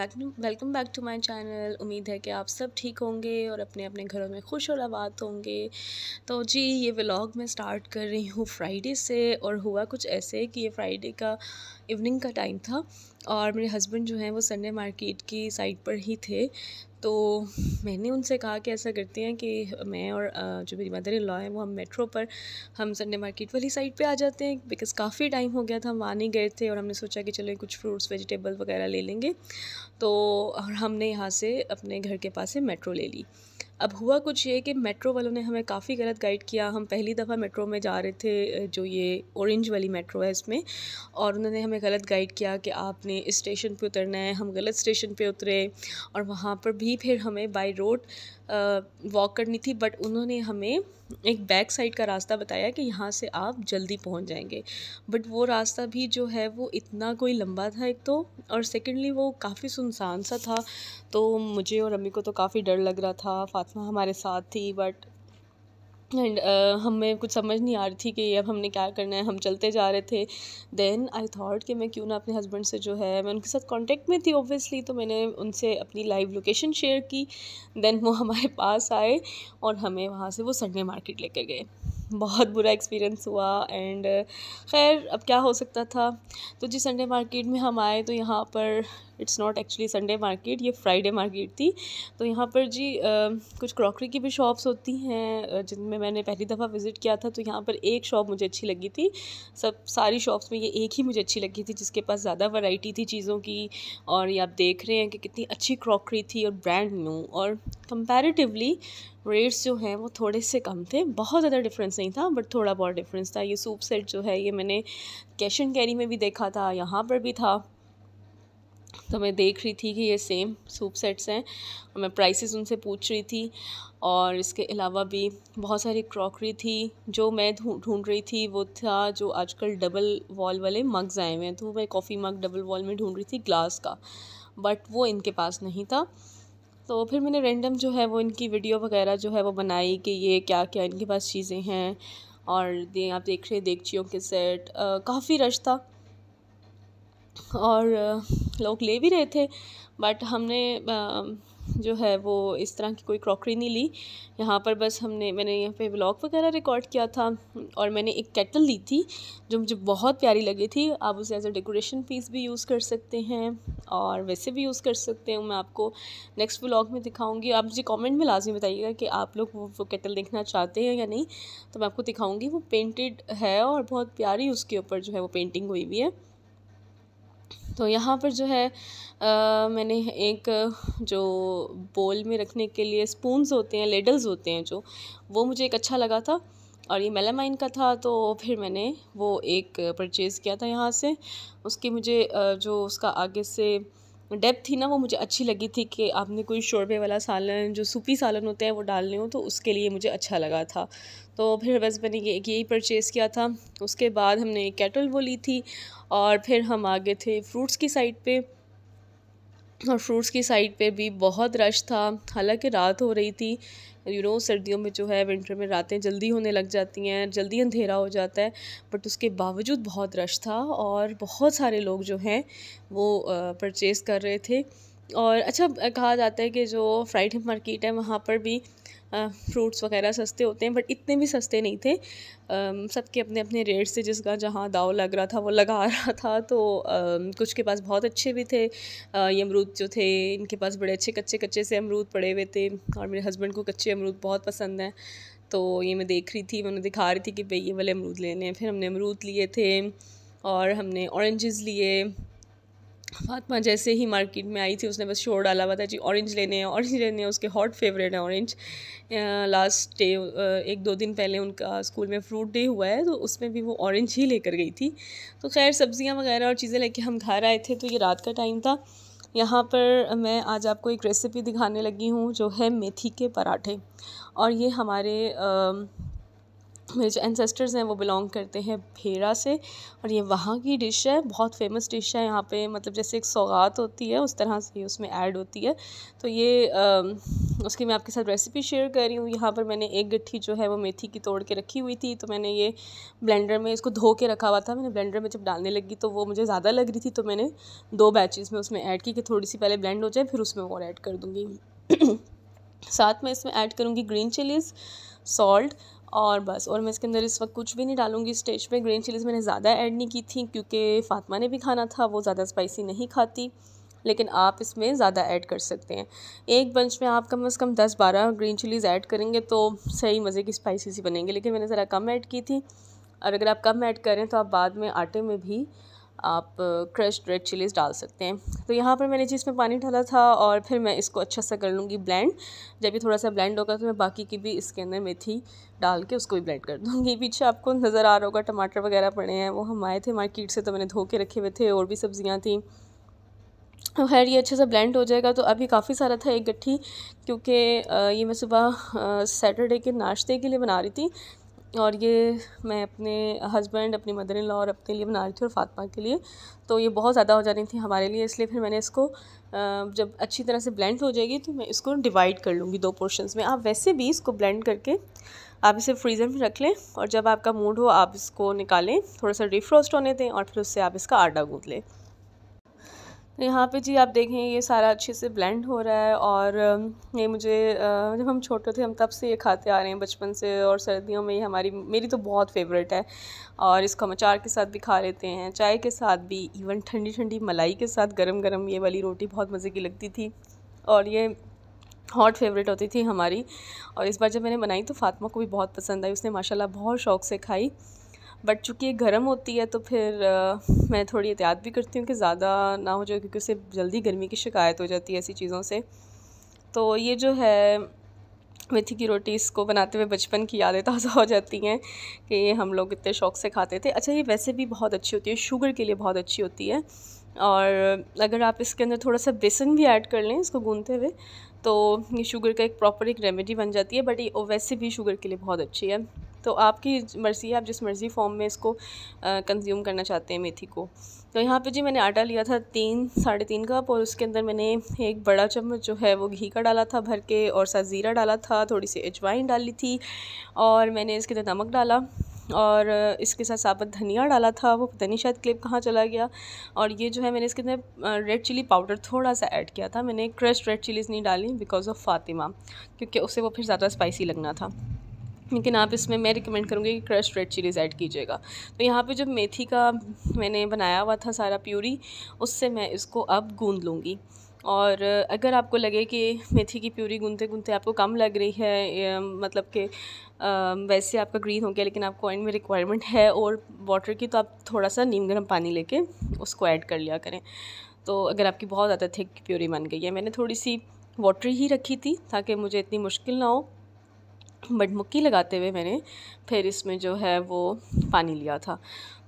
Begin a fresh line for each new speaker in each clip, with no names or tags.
welcome welcome back to my channel उम्मीद है कि आप सब ठीक होंगे और अपने अपने घरों में खुश और आबाद होंगे तो जी ये व्लॉग मैं स्टार्ट कर रही हूँ फ्राइडे से और हुआ कुछ ऐसे कि ये फ्राइडे का इवनिंग का टाइम था और मेरे हस्बैंड जो हैं वो संडे मार्केट की साइड पर ही थे तो मैंने उनसे कहा कि ऐसा करते हैं कि मैं और जो मेरी मदर इन लॉ है वो हम मेट्रो पर हम संडे मार्केट वाली साइड पे आ जाते हैं बिकॉज़ काफ़ी टाइम हो गया था हम वहाँ नहीं गए थे और हमने सोचा कि चलें कुछ फ्रूट्स वेजिटेबल वगैरह ले लेंगे तो और हमने यहाँ से अपने घर के पास से मेट्रो ले ली अब हुआ कुछ ये कि मेट्रो वालों ने हमें काफ़ी गलत गाइड किया हम पहली दफ़ा मेट्रो में जा रहे थे जो ये ऑरेंज वाली मेट्रो है इसमें और उन्होंने हमें गलत गाइड किया कि आपने इस स्टेशन पे उतरना है हम गलत स्टेशन पे उतरे और वहाँ पर भी फिर हमें बाई रोड वॉक करनी थी बट उन्होंने हमें एक बैक साइड का रास्ता बताया कि यहाँ से आप जल्दी पहुँच जाएंगे बट वो रास्ता भी जो है वो इतना कोई लंबा था एक तो और सेकेंडली वो काफ़ी सुनसान सा था तो मुझे और अम्मी को तो काफ़ी डर लग रहा था हमारे साथ थी बट एंड uh, हमें कुछ समझ नहीं आ रही थी कि अब हमने क्या करना है हम चलते जा रहे थे देन आई थॉट कि मैं क्यों ना अपने हस्बैंड से जो है मैं उनके साथ कांटेक्ट में थी ऑब्वियसली तो मैंने उनसे अपनी लाइव लोकेशन शेयर की देन वो हमारे पास आए और हमें वहाँ से वो संडे मार्केट लेकर गए बहुत बुरा एक्सपीरियंस हुआ एंड खैर अब क्या हो सकता था तो जी संडे मार्केट में हम आए तो यहाँ पर it's not actually Sunday market ये फ्राइडे मार्केट थी तो यहाँ पर जी आ, कुछ क्रॉकरी की भी शॉप्स होती हैं जिनमें मैंने पहली दफ़ा विज़िट किया था तो यहाँ पर एक शॉप मुझे अच्छी लगी थी सब सारी शॉप्स में ये एक ही मुझे अच्छी लगी थी जिसके पास ज़्यादा वैरायटी थी चीज़ों की और ये आप देख रहे हैं कि कितनी अच्छी क्रॉकरी थी और ब्रांड न्यू और कंपेरेटिवली रेट्स जो हैं वो थोड़े से कम थे बहुत ज़्यादा डिफरेंस नहीं था बट थोड़ा बहुत डिफरेंस था ये सूप सेट जो है ये मैंने कैश एंड कैरी में भी देखा था यहाँ पर भी था तो मैं देख रही थी कि ये सेम सूप सेट्स हैं और मैं प्राइसेस उनसे पूछ रही थी और इसके अलावा भी बहुत सारी क्रॉकरी थी जो मैं ढूंढ रही थी वो था जो आजकल डबल वॉल वाले मग्स आए हुए हैं तो मैं कॉफ़ी मग डबल वॉल में ढूंढ रही थी ग्लास का बट वो इनके पास नहीं था तो फिर मैंने रेंडम जो है वो इनकी वीडियो वगैरह जो है वो बनाई कि ये क्या क्या इनके पास चीज़ें हैं और दे आप देख रहे देखचियों के सेट काफ़ी रश था और लोग ले भी रहे थे बट हमने जो है वो इस तरह की कोई क्रॉकरी नहीं ली यहाँ पर बस हमने मैंने यहाँ पे व्लॉग वगैरह रिकॉर्ड किया था और मैंने एक केटल ली थी जो मुझे बहुत प्यारी लगी थी आप उसे एज अ डेकोरेशन पीस भी यूज़ कर सकते हैं और वैसे भी यूज़ कर सकते हैं मैं आपको नेक्स्ट व्लॉग में दिखाऊँगी आप मुझे कॉमेंट में लाजमी बताइएगा कि आप लोग वो, वो केटल देखना चाहते हैं या नहीं तो मैं आपको दिखाऊँगी वो पेंटेड है और बहुत प्यारी उसके ऊपर जो है वो पेंटिंग हुई हुई है तो यहाँ पर जो है मैंने एक जो बोल में रखने के लिए स्पूनस होते हैं लेडल्स होते हैं जो वो मुझे एक अच्छा लगा था और ये मेलामाइन का था तो फिर मैंने वो एक परचेज़ किया था यहाँ से उसके मुझे जो उसका आगे से डेप्थ थी ना वो मुझे अच्छी लगी थी कि आपने कोई शोरबे वाला सालन जो सूपी सालन होते हैं वो डालने हो तो उसके लिए मुझे अच्छा लगा था तो फिर बस मैंने ये यही परचेज़ किया था उसके बाद हमने कैटल वो ली थी और फिर हम आ गए थे फ्रूट्स की साइड पर और फ्रूट्स की साइड पे भी बहुत रश था हालांकि रात हो रही थी यू नो सर्दियों में जो है विंटर में रातें जल्दी होने लग जाती हैं जल्दी अंधेरा हो जाता है बट उसके बावजूद बहुत रश था और बहुत सारे लोग जो हैं वो परचेज़ कर रहे थे और अच्छा कहा जाता है कि जो फ्राइड मार्केट है वहाँ पर भी फ्रूट्स वगैरह सस्ते होते हैं बट इतने भी सस्ते नहीं थे सबके अपने अपने रेट्स थे जिसका जहाँ दाव लग रहा था वो लगा रहा था तो कुछ के पास बहुत अच्छे भी थे ये अमरूद जो थे इनके पास बड़े अच्छे कच्चे कच्चे से अमरूद पड़े हुए थे और मेरे हस्बैंड को कच्चे अमरूद बहुत पसंद हैं तो ये मैं देख रही थी मैंने दिखा रही थी कि भाई ये वाले अमरूद लेने हैं फिर हमने अमरूद लिए थे और हमने औरेंजेस लिए फातमा जैसे ही मार्केट में आई थी उसने बस शोर डाला हुआ था जी ऑरेंज लेने हैं ऑरेंज लेने हैं उसके हॉट फेवरेट है ऑरेंज लास्ट डे एक दो दिन पहले उनका स्कूल में फ्रूट डे हुआ है तो उसमें भी वो ऑरेंज ही लेकर गई थी तो खैर सब्ज़ियाँ वगैरह और चीज़ें लेके हम घर आए थे तो ये रात का टाइम था यहाँ पर मैं आज आपको एक रेसिपी दिखाने लगी हूँ जो है मेथी के पराठे और ये हमारे आ, मेरे जो एनसेस्टर्स हैं वो बिलोंग करते हैं भेरा से और ये वहाँ की डिश है बहुत फेमस डिश है यहाँ पे मतलब जैसे एक सौगात होती है उस तरह से उसमें ऐड होती है तो ये आ, उसकी मैं आपके साथ रेसिपी शेयर कर रही हूँ यहाँ पर मैंने एक गट्ठी जो है वो मेथी की तोड़ के रखी हुई थी तो मैंने ये ब्लेंडर में इसको धो के रखा हुआ था मैंने ब्लेंडर में जब डालने लगी तो वो मुझे ज़्यादा लग रही थी तो मैंने दो बैचेज़ में उसमें ऐड की कि थोड़ी सी पहले ब्लेंड हो जाए फिर उसमें और ऐड कर दूँगी साथ में इसमें ऐड करूँगी ग्रीन चिलीज़ सॉल्ट और बस और मैं इसके अंदर इस वक्त कुछ भी नहीं डालूंगी स्टेज पे ग्रीन चिलीज़ मैंने ज़्यादा ऐड नहीं की थी क्योंकि फ़ातिमा ने भी खाना था वो ज़्यादा स्पाइसी नहीं खाती लेकिन आप इसमें ज़्यादा ऐड कर सकते हैं एक बंच में आप कम अज़ कम दस बारह ग्रीन चिलीज़ ऐड करेंगे तो सही मज़े की स्पाइसी सी बनेंगे लेकिन मैंने ज़रा कम ऐड की थी और अगर आप कम ऐड करें तो आप बाद में आटे में भी आप क्रश्ड रेड चिलीज़ डाल सकते हैं तो यहाँ पर मैंने जिसमें पानी डाला था और फिर मैं इसको अच्छा सा कर लूँगी ब्लेंड जब भी थोड़ा सा ब्लेंड होगा तो मैं बाकी की भी इसके अंदर मेथी डाल के उसको भी ब्लेंड कर दूँगी पीछे आपको नज़र आ रहा होगा टमाटर वगैरह पड़े हैं वो हम आए थे मार्केट से तो मैंने धो के रखे हुए थे और भी सब्ज़ियाँ थी तो खैर ये अच्छे से ब्लेंड हो जाएगा तो अभी काफ़ी सारा था एक गट्ठी क्योंकि ये मैं सुबह सैटरडे के नाश्ते के लिए बना रही थी और ये मैं अपने हस्बैंड अपनी मदर इन लॉ और अपने लिए बना रही थी और फातमा के लिए तो ये बहुत ज़्यादा हो जानी थी हमारे लिए इसलिए फिर मैंने इसको जब अच्छी तरह से ब्लेंड हो जाएगी तो मैं इसको डिवाइड कर लूँगी दो पोर्शंस में आप वैसे भी इसको ब्लेंड करके आप इसे फ्रीज़र में रख लें और जब आपका मूड हो आप इसको निकालें थोड़ा सा डिफ्रोस्ट होने दें और फिर उससे आप इसका आटा गूँध लें यहाँ पे जी आप देखें ये सारा अच्छे से ब्लेंड हो रहा है और ये मुझे जब हम छोटे थे हम तब से ये खाते आ रहे हैं बचपन से और सर्दियों में ये हमारी मेरी तो बहुत फेवरेट है और इसको हम अचार के साथ भी खा लेते हैं चाय के साथ भी इवन ठंडी ठंडी मलाई के साथ गर्म गर्म ये वाली रोटी बहुत मज़े की लगती थी और ये हॉट फेवरेट होती थी हमारी और इस बार जब मैंने बनाई तो फातिमा को भी बहुत पसंद आई उसने माशाल्लाह बहुत शौक़ से खाई बट चूँकि ये गर्म होती है तो फिर आ, मैं थोड़ी एहतियात भी करती हूँ कि ज़्यादा ना हो जाए क्योंकि उसे जल्दी गर्मी की शिकायत हो जाती है ऐसी चीज़ों से तो ये जो है मेथी की रोटी इसको बनाते हुए बचपन की यादें ताज़ा हो जाती हैं कि ये हम लोग इतने शौक़ से खाते थे अच्छा ये वैसे भी बहुत अच्छी होती है शुगर के लिए बहुत अच्छी होती है और अगर आप इसके अंदर थोड़ा सा बेसन भी ऐड कर लें इसको गूंथते हुए तो ये शुगर का एक प्रॉपर एक रेमेडी बन जाती है बट ये वैसे भी शुगर के लिए बहुत अच्छी है तो आपकी मर्ज़ी है आप जिस मर्ज़ी फॉर्म में इसको कंज्यूम करना चाहते हैं मेथी को तो यहाँ पे जी मैंने आटा लिया था तीन साढ़े तीन कप और उसके अंदर मैंने एक बड़ा चम्मच जो है वो घी का डाला था भर के और साथ ज़ीरा डाला था थोड़ी सी अजवाइन डाली थी और मैंने इसके अंदर नमक डाला और इसके साथ साबुत धनिया डाला था वो पता नहीं शायद क्लिप कहाँ चला गया और ये जो है मैंने इसके अंदर रेड चिली पाउडर थोड़ा सा ऐड किया था मैंने क्रश रेड चिलीज़ नहीं डाली बिकॉज़ ऑफ़ फातिमा क्योंकि उससे वो फिर ज़्यादा स्पाइसी लगना था लेकिन आप इसमें मैं रिकमेंड करूँगी कि क्रश रेड चिलीज़ ऐड कीजिएगा तो यहाँ पे जब मेथी का मैंने बनाया हुआ था सारा प्यूरी उससे मैं इसको अब गूँध लूँगी और अगर आपको लगे कि मेथी की प्यूरी गूंधते गूंधते आपको कम लग रही है मतलब कि वैसे आपका ग्रीन हो गया लेकिन आपको एंड में रिक्वायरमेंट है और वाटर की तो आप थोड़ा सा नीम गर्म पानी लेके उसको ऐड कर लिया करें तो अगर आपकी बहुत ज़्यादा थिक प्योरी बन गई है मैंने थोड़ी सी वाटर ही रखी थी ताकि मुझे इतनी मुश्किल ना हो बट मुक्की लगाते हुए मैंने फिर इसमें जो है वो पानी लिया था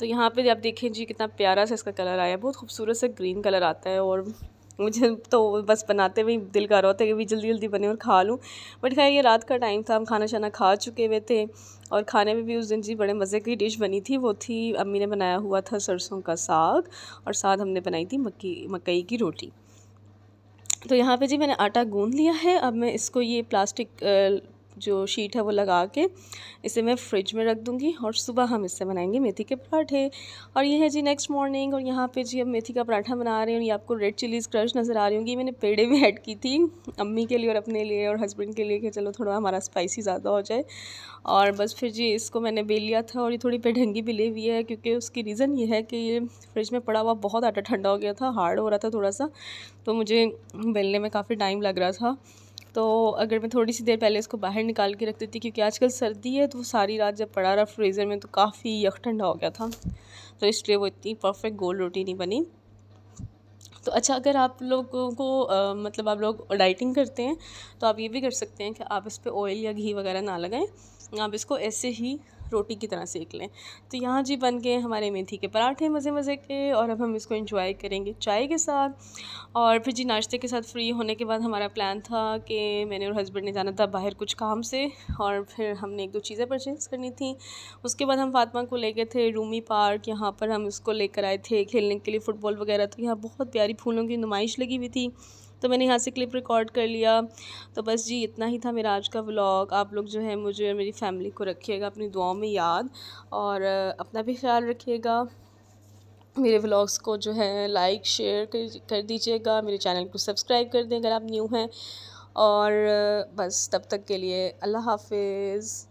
तो यहाँ पे आप देखें जी कितना प्यारा सा इसका कलर आया बहुत खूबसूरत सा ग्रीन कलर आता है और मुझे तो बस बनाते हुए दिल कर रहा होता है कि भी जल्दी जल्दी बने और खा लूँ बट खैर ये रात का टाइम था हम खाना शाना खा चुके हुए थे और खाने में भी उस दिन जी बड़े मज़े की डिश बनी थी वो थी अम्मी ने बनाया हुआ था सरसों का साग और साथ हमने बनाई थी मक्की मकई की रोटी तो यहाँ पे जी मैंने आटा गूंद लिया है अब मैं इसको ये प्लास्टिक जो शीट है वो लगा के इसे मैं फ्रिज में रख दूँगी और सुबह हम इससे बनाएंगे मेथी के पराठे और ये है जी नेक्स्ट मॉर्निंग और यहाँ पे जी हम मेथी का पराठा बना रहे हैं और ये आपको रेड चिलीज़ क्रश नज़र आ रही होंगी मैंने पेड़े भी ऐड की थी अम्मी के लिए और अपने लिए और हस्बैंड के लिए कि चलो थोड़ा हमारा स्पाइसी ज़्यादा हो जाए और बस फिर जी इसको मैंने बेल लिया था और ये थोड़ी पेढंगी भी ले हुई है क्योंकि उसकी रीज़न ये है कि ये फ्रिज में पड़ा हुआ बहुत आटा ठंडा हो गया था हार्ड हो रहा था थोड़ा सा तो मुझे बेलने में काफ़ी टाइम लग रहा था तो अगर मैं थोड़ी सी देर पहले इसको बाहर निकाल के रख देती क्योंकि आजकल सर्दी है तो वो सारी रात जब पड़ा रहा फ्रीज़र में तो काफ़ी यख ठंडा हो गया था तो इसलिए वो इतनी परफेक्ट गोल रोटी नहीं बनी तो अच्छा अगर आप लोगों को आ, मतलब आप लोग डाइटिंग करते हैं तो आप ये भी कर सकते हैं कि आप इस पर ऑयल या घी वगैरह ना लगाएं आप इसको ऐसे ही रोटी की तरह सेक लें तो यहाँ जी बन गए हमारे मेथी के पराठे मज़े मज़े के और अब हम इसको इंजॉय करेंगे चाय के साथ और फिर जी नाश्ते के साथ फ्री होने के बाद हमारा प्लान था कि मैंने और हस्बैंड ने जाना था बाहर कुछ काम से और फिर हमने एक दो चीज़ें परचेज़ करनी थी उसके बाद हम फातमा को ले गए थे रूमी पार्क यहाँ पर हम उसको लेकर आए थे खेलने के लिए फ़ुटबॉल वगैरह तो यहाँ बहुत प्यारी फूलों की नुमाइश लगी हुई थी तो मैंने यहाँ से क्लिप रिकॉर्ड कर लिया तो बस जी इतना ही था मेरा आज का व्लॉग आप लोग जो है मुझे और मेरी फैमिली को रखिएगा अपनी दुआओं में याद और अपना भी ख्याल रखिएगा मेरे व्लॉग्स को जो है लाइक शेयर कर, कर दीजिएगा मेरे चैनल को सब्सक्राइब कर दें अगर आप न्यू हैं और बस तब तक के लिए अल्लाह हाफिज़